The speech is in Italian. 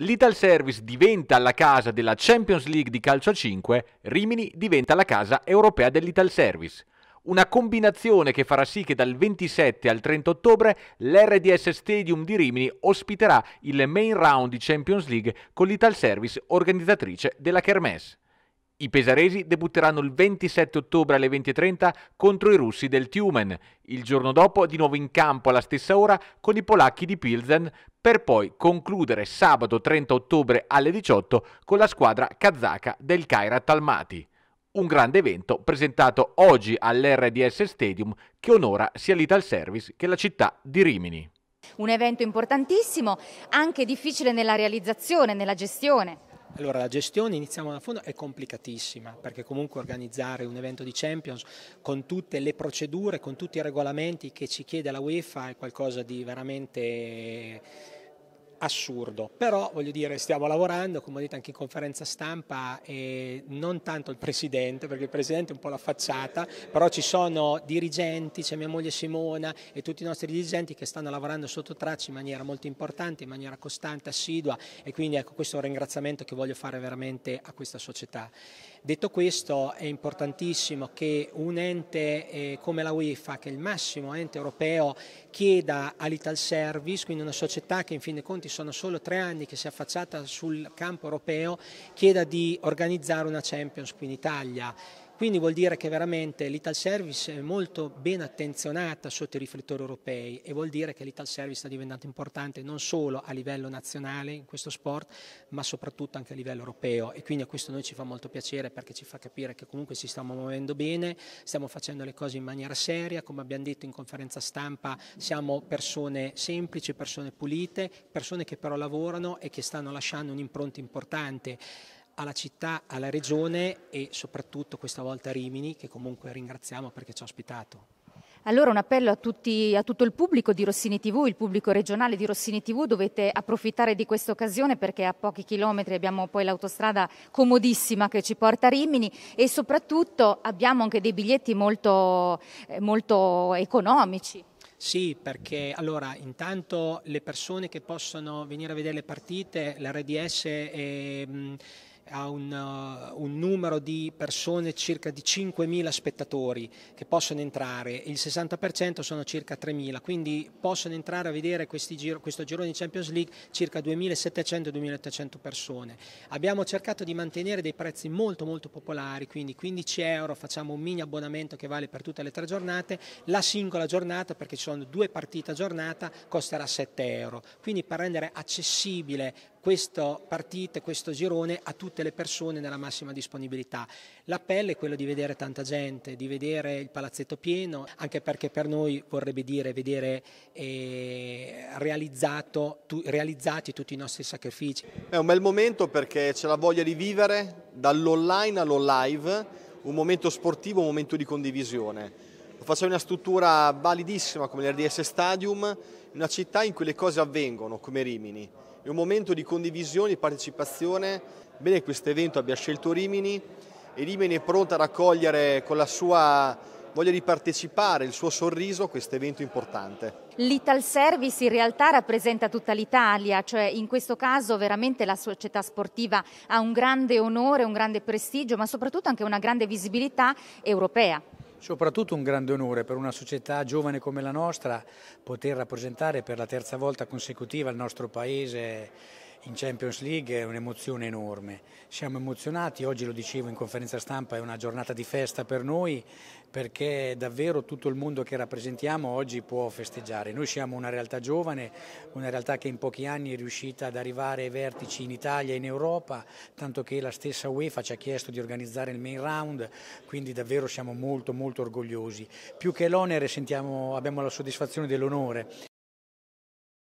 L'Ital Service diventa la casa della Champions League di calcio a 5, Rimini diventa la casa europea dell'Ital Service. Una combinazione che farà sì che dal 27 al 30 ottobre l'RDS Stadium di Rimini ospiterà il main round di Champions League con l'Ital Service organizzatrice della Kermesse. I pesaresi debutteranno il 27 ottobre alle 20.30 contro i russi del Tiumen, il giorno dopo di nuovo in campo alla stessa ora con i polacchi di Pilsen, per poi concludere sabato 30 ottobre alle 18 con la squadra kazaka del Kaira Talmati. Un grande evento presentato oggi all'RDS Stadium che onora sia l'Ital Service che la città di Rimini. Un evento importantissimo, anche difficile nella realizzazione, nella gestione. Allora la gestione, iniziamo da fondo, è complicatissima perché comunque organizzare un evento di Champions con tutte le procedure, con tutti i regolamenti che ci chiede la UEFA è qualcosa di veramente assurdo, però voglio dire stiamo lavorando, come ho detto anche in conferenza stampa, eh, non tanto il Presidente, perché il Presidente è un po' la facciata, però ci sono dirigenti, c'è mia moglie Simona e tutti i nostri dirigenti che stanno lavorando sotto traccia in maniera molto importante, in maniera costante, assidua e quindi ecco questo è un ringraziamento che voglio fare veramente a questa società. Detto questo è importantissimo che un ente eh, come la UEFA, che è il massimo ente europeo, chieda all'Ital Service, quindi una società che in fin dei conti Monti sono solo tre anni che si è affacciata sul campo europeo, chieda di organizzare una Champions qui in Italia. Quindi vuol dire che veramente l'Ital Service è molto ben attenzionata sotto i riflettori europei e vuol dire che l'Ital Service sta diventando importante non solo a livello nazionale in questo sport, ma soprattutto anche a livello europeo e quindi a questo noi ci fa molto piacere perché ci fa capire che comunque ci stiamo muovendo bene, stiamo facendo le cose in maniera seria, come abbiamo detto in conferenza stampa siamo persone semplici, persone pulite, persone che però lavorano e che stanno lasciando un'impronta importante alla città, alla regione e soprattutto questa volta a Rimini, che comunque ringraziamo perché ci ha ospitato. Allora un appello a, tutti, a, tutto il pubblico di Rossini TV, il pubblico regionale di Rossini TV, dovete approfittare di questa occasione perché a pochi chilometri abbiamo poi l'autostrada comodissima che ci porta a Rimini e soprattutto abbiamo anche dei biglietti molto, eh, molto economici. Sì, perché allora intanto le persone che possono venire a vedere le partite, l'RDS... RDS... È, mm, ha un, uh, un, numero di persone circa di 5.000 spettatori che possono entrare, il 60% sono circa 3.000, quindi possono entrare a vedere giro, questo girone di Champions League circa 2.700-2.800 persone. Abbiamo cercato di mantenere dei prezzi molto molto popolari, quindi 15 euro, facciamo un mini abbonamento che vale per tutte le tre giornate, la singola giornata perché ci sono due partite a giornata costerà 7 euro, quindi per rendere accessibile questa partita, questo girone a tutte le persone nella massima disponibilità. L'appello è quello di vedere tanta gente, di vedere il palazzetto pieno, anche perché per noi vorrebbe dire vedere eh, tu, realizzati tutti i nostri sacrifici. È un bel momento perché c'è la voglia di vivere dall'online all'onlive, un momento sportivo, un momento di condivisione. Lo facciamo in una struttura validissima come l'RDS Stadium, una città in cui le cose avvengono, come Rimini è un momento di condivisione, di partecipazione. Bene questo evento abbia scelto Rimini e Rimini è pronta a raccogliere con la sua voglia di partecipare, il suo sorriso a questo evento importante. L'Ital Service in realtà rappresenta tutta l'Italia, cioè in questo caso veramente la società sportiva ha un grande onore, un grande prestigio, ma soprattutto anche una grande visibilità europea. Soprattutto un grande onore per una società giovane come la nostra poter rappresentare per la terza volta consecutiva il nostro Paese in Champions League è un'emozione enorme, siamo emozionati, oggi lo dicevo in conferenza stampa è una giornata di festa per noi perché davvero tutto il mondo che rappresentiamo oggi può festeggiare, noi siamo una realtà giovane, una realtà che in pochi anni è riuscita ad arrivare ai vertici in Italia e in Europa, tanto che la stessa UEFA ci ha chiesto di organizzare il main round, quindi davvero siamo molto molto orgogliosi, più che l'onere sentiamo, abbiamo la soddisfazione dell'onore.